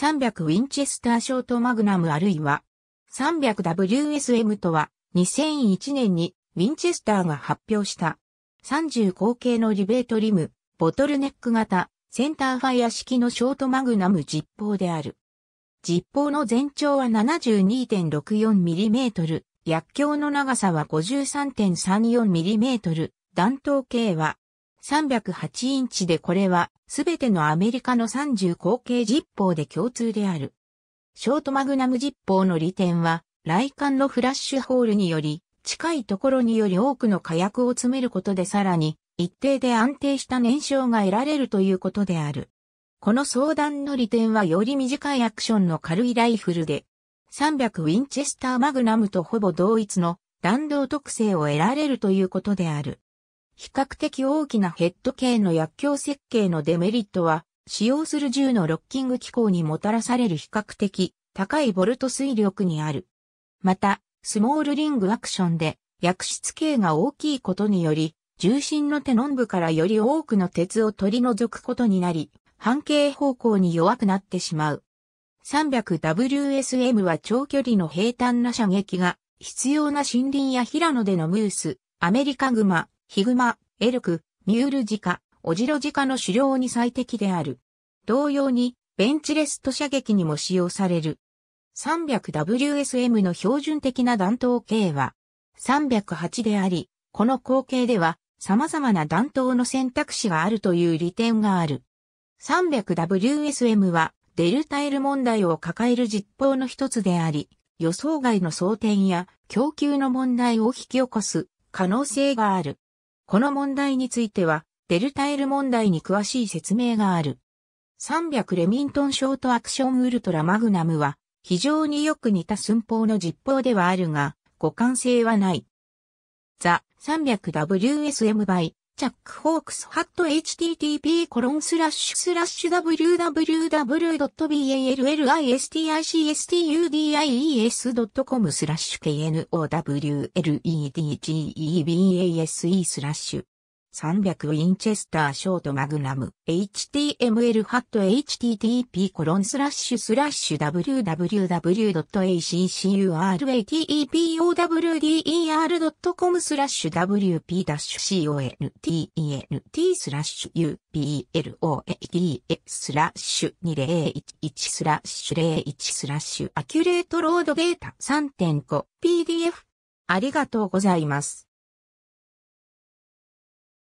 300ウィンチェスターショートマグナムあるいは 300WSM とは2001年にウィンチェスターが発表した30口径のリベートリム、ボトルネック型、センターファイア式のショートマグナム実砲である。実砲の全長は 72.64mm、薬莢の長さは 53.34mm、弾頭径は308インチでこれはすべてのアメリカの30口径実ッで共通である。ショートマグナム実ッの利点は、来館のフラッシュホールにより、近いところにより多くの火薬を詰めることでさらに、一定で安定した燃焼が得られるということである。この相談の利点はより短いアクションの軽いライフルで、300ウィンチェスターマグナムとほぼ同一の弾道特性を得られるということである。比較的大きなヘッド系の薬莢設計のデメリットは、使用する銃のロッキング機構にもたらされる比較的高いボルト推力にある。また、スモールリングアクションで、薬室系が大きいことにより、重心の手論部からより多くの鉄を取り除くことになり、半径方向に弱くなってしまう。300WSM は長距離の平坦な射撃が必要な森林や平野でのムース、アメリカグマ、ヒグマ、エルク、ミュールジカ、オジロジカの狩猟に最適である。同様に、ベンチレスト射撃にも使用される。300WSM の標準的な弾頭径は308であり、この口径では様々な弾頭の選択肢があるという利点がある。300WSM はデルタ L 問題を抱える実報の一つであり、予想外の争点や供給の問題を引き起こす可能性がある。この問題については、デルタ L 問題に詳しい説明がある。300レミントンショートアクションウルトラマグナムは、非常によく似た寸法の実法ではあるが、互換性はない。ザ 300WSM by チャックホークスハット http コロンスラッシュスラッシュ w w w b a l l i s t i c s t u d i e s c o m スラッシュ knowledgebe スラッシュ300ウィンチェスターショートマグナム html ハット http コロンスラッシュスラッシュ www.accuratepowder.com スラッシュ wp-content スラッシュ uploads スラッシュ2011スラッシュ01スラッシュアキュレートロードデータ3.5 PDF ありがとうございます。